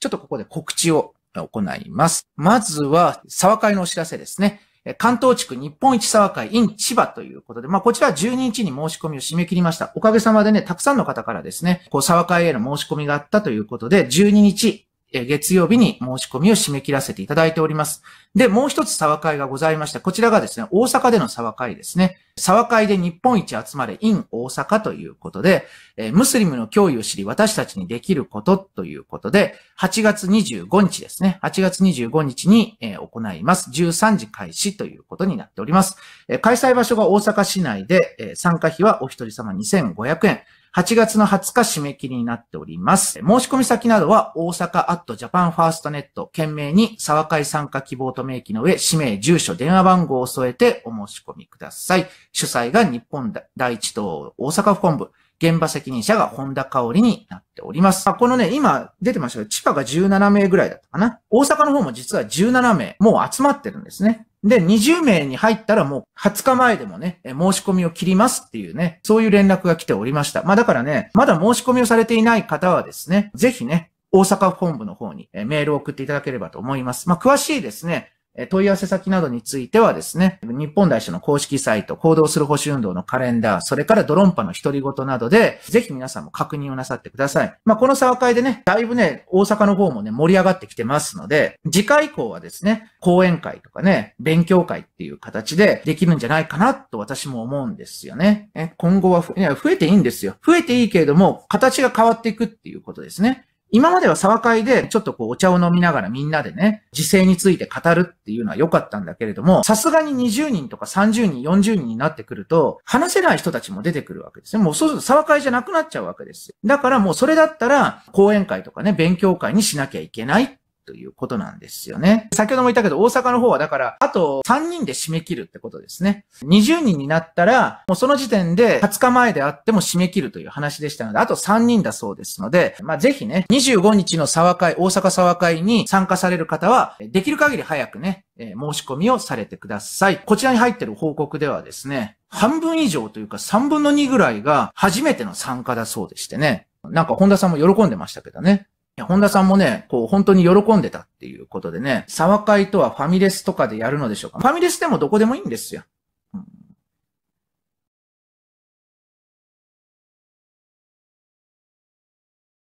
ちょっとここで告知を行います。まずは、沢会のお知らせですね。関東地区日本一沢会 in 千葉ということで、まあこちらは12日に申し込みを締め切りました。おかげさまでね、たくさんの方からですね、こう沢会への申し込みがあったということで、12日、月曜日に申し込みを締め切らせていただいております。で、もう一つ沢会がございました。こちらがですね、大阪での沢会ですね。沢会で日本一集まれ in 大阪ということで、えムスリムの脅威を知り私たちにできることということで、8月25日ですね。8月25日に、行います。13時開始ということになっております。え開催場所が大阪市内で、参加費はお一人様2500円。8月の20日締め切りになっております。申し込み先などは大阪アットジャパンファーストネット、懸命に沢会参加希望と明記の上、氏名、住所、電話番号を添えてお申し込みください。主催が日本第一党大阪本部。現場責任者が本田香織になっております。まあ、このね、今出てましたけど、千葉が17名ぐらいだったかな。大阪の方も実は17名、もう集まってるんですね。で、20名に入ったらもう20日前でもね、申し込みを切りますっていうね、そういう連絡が来ておりました。まあだからね、まだ申し込みをされていない方はですね、ぜひね、大阪本部の方にメールを送っていただければと思います。まあ詳しいですね、問い合わせ先などについてはですね、日本大使の公式サイト、行動する保守運動のカレンダー、それからドロンパの独り言などで、ぜひ皆さんも確認をなさってください。まあ、この沢会でね、だいぶね、大阪の方もね、盛り上がってきてますので、次回以降はですね、講演会とかね、勉強会っていう形でできるんじゃないかなと私も思うんですよね。え今後は、いや、増えていいんですよ。増えていいけれども、形が変わっていくっていうことですね。今までは沢会でちょっとこうお茶を飲みながらみんなでね、時勢について語るっていうのは良かったんだけれども、さすがに20人とか30人、40人になってくると、話せない人たちも出てくるわけですね。もうそうすると沢会じゃなくなっちゃうわけですだからもうそれだったら、講演会とかね、勉強会にしなきゃいけないということなんですよね。先ほども言ったけど、大阪の方はだから、あと3人で締め切るってことですね。20人になったら、もうその時点で20日前であっても締め切るという話でしたので、あと3人だそうですので、まあ、ぜひね、25日の沢会、大阪沢会に参加される方は、できる限り早くね、申し込みをされてください。こちらに入ってる報告ではですね、半分以上というか3分の2ぐらいが初めての参加だそうでしてね。なんか本田さんも喜んでましたけどね。本田さんもね、こう、本当に喜んでたっていうことでね、沢会とはファミレスとかでやるのでしょうか。ファミレスでもどこでもいいんですよ。